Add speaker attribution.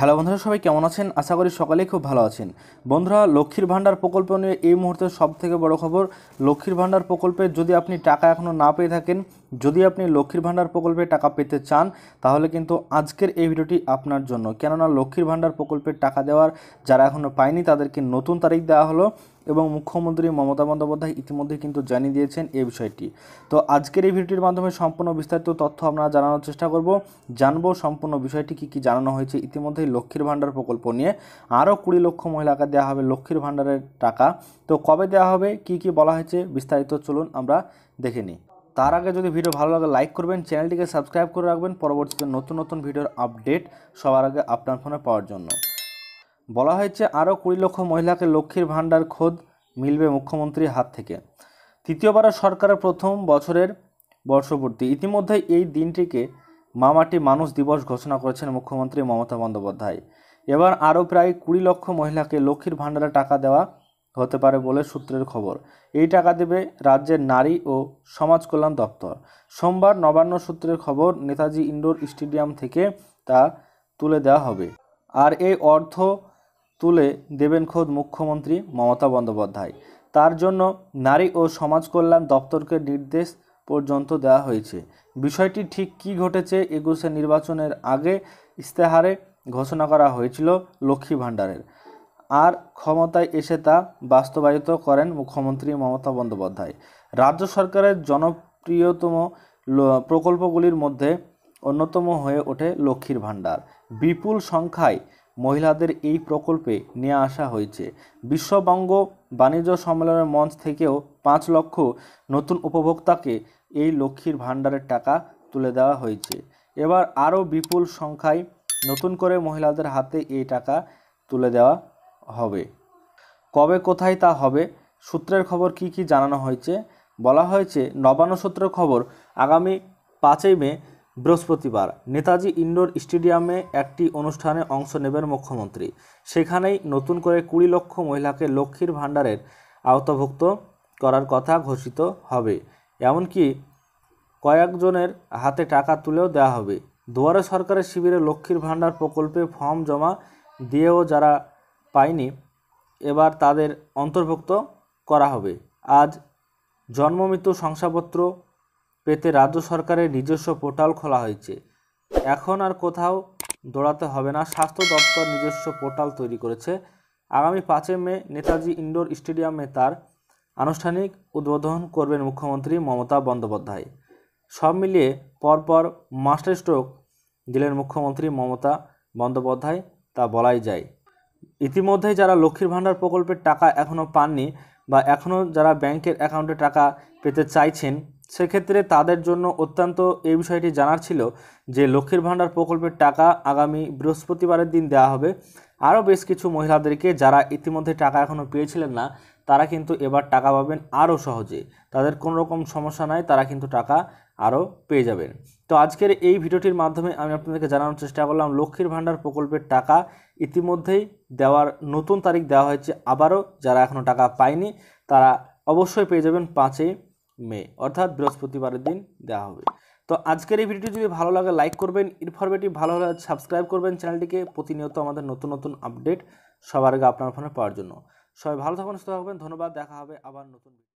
Speaker 1: hello বন্ধুরা সবাই কেমন আছেন আশা করি সকালে খুব ভালো আছেন বন্ধুরা লক্ষ্মীর ভাণ্ডার প্রকল্প নিয়ে এই মুহূর্তে সবথেকে বড় খবর লক্ষ্মীর ভাণ্ডার প্রকল্পে যদি আপনি টাকা এখনও না পেয়ে থাকেন যদি আপনি লক্ষ্মীর ভাণ্ডার প্রকল্পে টাকা পেতে চান তাহলে কিন্তু আজকের এই ভিডিওটি আপনার জন্য কেননা লক্ষ্মীর ভাণ্ডার প্রকল্পের টাকা দেওয়ার যারা এখনও পায়নি তাদেরকে নতুন তারিখ দেওয়া হলো এবং মুখ্যমন্ত্রী মমতা বন্দ্যোপাধ্যায় ইতিমধ্যে কিন্তু জানিয়ে দিয়েছেন এই বিষয়টি তো আজকের এই ভিডিওটির মাধ্যমে সম্পূর্ণ বিস্তারিত তথ্য আমরা জানানোর চেষ্টা করব জানবো সম্পূর্ণ বিষয়টি কী কী জানানো হয়েছে ইতিমধ্যেই লক্ষ্মীর ভাণ্ডার প্রকল্প নিয়ে আরও কুড়ি লক্ষ মহিলাকে দেওয়া হবে লক্ষ্মীর ভাণ্ডারের টাকা তো কবে দেওয়া হবে কি কি বলা হয়েছে বিস্তারিত চলুন আমরা দেখে নিই তার আগে যদি ভিডিও ভালো লাগে লাইক করবেন চ্যানেলটিকে সাবস্ক্রাইব করে রাখবেন পরবর্তীতে নতুন নতুন ভিডিওর আপডেট সবার আগে আপনার ফোনে পাওয়ার জন্য বলা হয়েছে আরও কুড়ি লক্ষ মহিলাকে লক্ষ্মীর ভাণ্ডার খোদ মিলবে মুখ্যমন্ত্রীর হাত থেকে তৃতীয়বার সরকারের প্রথম বছরের বর্ষপূর্তি ইতিমধ্যে এই দিনটিকে মামাটি মানুষ দিবস ঘোষণা করেছেন মুখ্যমন্ত্রী মমতা বন্দ্যোপাধ্যায় এবার আরও প্রায় কুড়ি লক্ষ মহিলাকে লক্ষ্মীর ভাণ্ডারে টাকা দেওয়া হতে পারে বলে সূত্রের খবর এই টাকা দেবে রাজ্যের নারী ও সমাজ কল্যাণ দপ্তর সোমবার নবান্ন সূত্রের খবর নেতাজি ইন্ডোর স্টেডিয়াম থেকে তা তুলে দেওয়া হবে আর এই অর্থ তুলে দেবেন খোদ মুখ্যমন্ত্রী মমতা বন্দ্যোপাধ্যায় তার জন্য নারী ও সমাজ কল্যাণ দপ্তরকে নির্দেশ পর্যন্ত দেওয়া হয়েছে বিষয়টি ঠিক কি ঘটেছে একুশে নির্বাচনের আগে ইস্তেহারে ঘোষণা করা হয়েছিল লক্ষ্মী ভাণ্ডারের আর ক্ষমতায় এসে তা বাস্তবায়িত করেন মুখ্যমন্ত্রী মমতা বন্দ্যোপাধ্যায় রাজ্য সরকারের জনপ্রিয়তম প্রকল্পগুলির মধ্যে অন্যতম হয়ে ওঠে লক্ষ্মীর ভাণ্ডার বিপুল সংখ্যায় মহিলাদের এই প্রকল্পে নিয়ে আসা হয়েছে বিশ্ববঙ্গ বাণিজ্য সম্মেলনের মঞ্চ থেকেও পাঁচ লক্ষ নতুন উপভোক্তাকে এই লক্ষ্মীর ভাণ্ডারের টাকা তুলে দেওয়া হয়েছে এবার আরও বিপুল সংখ্যায় নতুন করে মহিলাদের হাতে এই টাকা তুলে দেওয়া হবে কবে কোথায় তা হবে সূত্রের খবর কি কি জানানো হয়েছে বলা হয়েছে নবান্ন সূত্রের খবর আগামী পাঁচই মে বৃহস্পতিবার নেতাজি ইন্ডোর স্টেডিয়ামে একটি অনুষ্ঠানে অংশ নেবেন মুখ্যমন্ত্রী সেখানেই নতুন করে কুড়ি লক্ষ মহিলাকে লক্ষ্মীর ভাণ্ডারের আওতাভুক্ত করার কথা ঘোষিত হবে এমনকি কয়েকজনের হাতে টাকা তুলেও দেওয়া হবে দুয়ারে সরকারের শিবিরে লক্ষ্মীর ভাণ্ডার প্রকল্পে ফর্ম জমা দিয়েও যারা পায়নি এবার তাদের অন্তর্ভুক্ত করা হবে আজ জন্মমৃত্যু শংসাপত্র পেতে রাজ্য সরকারের নিজস্ব পোর্টাল খোলা হয়েছে এখন আর কোথাও দৌড়াতে হবে না স্বাস্থ্য দপ্তর নিজস্ব পোর্টাল তৈরি করেছে আগামী পাঁচই মে নেতাজি ইন্ডোর স্টেডিয়ামে তার আনুষ্ঠানিক উদ্বোধন করবেন মুখ্যমন্ত্রী মমতা বন্দ্যোপাধ্যায় সব মিলিয়ে পরপর মাস্টার স্ট্রোক দিলেন মুখ্যমন্ত্রী মমতা বন্দ্যোপাধ্যায় তা বলাই যায় ইতিমধ্যে যারা লক্ষ্মীর ভাণ্ডার প্রকল্পের টাকা এখনও পাননি বা এখনও যারা ব্যাংকের অ্যাকাউন্টে টাকা পেতে চাইছেন সেক্ষেত্রে তাদের জন্য অত্যন্ত এই বিষয়টি জানার ছিল যে লক্ষ্মীর ভাণ্ডার প্রকল্পের টাকা আগামী বৃহস্পতিবারের দিন দেওয়া হবে আরও বেশ কিছু মহিলাদেরকে যারা ইতিমধ্যে টাকা এখনও পেয়েছিলেন না তারা কিন্তু এবার টাকা পাবেন আরও সহজে তাদের কোনো রকম সমস্যা নাই তারা কিন্তু টাকা আরও পেয়ে যাবেন তো আজকের এই ভিডিওটির মাধ্যমে আমি আপনাদেরকে জানানোর চেষ্টা করলাম লক্ষ্মীর ভাণ্ডার প্রকল্পের টাকা ইতিমধ্যেই দেওয়ার নতুন তারিখ দেওয়া হয়েছে আবারও যারা এখনও টাকা পায়নি তারা অবশ্যই পেয়ে যাবেন পাঁচই মে অর্থাৎ বৃহস্পতিবারের দিন দেওয়া হবে তো আজকের এই ভিডিওটি যদি ভালো লাগে লাইক করবেন ইনফরমেটিভ ভালো হলে সাবস্ক্রাইব করবেন চ্যানেলটিকে প্রতিনিয়ত আমাদের নতুন নতুন আপডেট সবার আগে আপনার ফোনে পাওয়ার জন্য সবাই ভালো থাকবেন সুস্থ থাকবেন ধন্যবাদ দেখা হবে আবার নতুন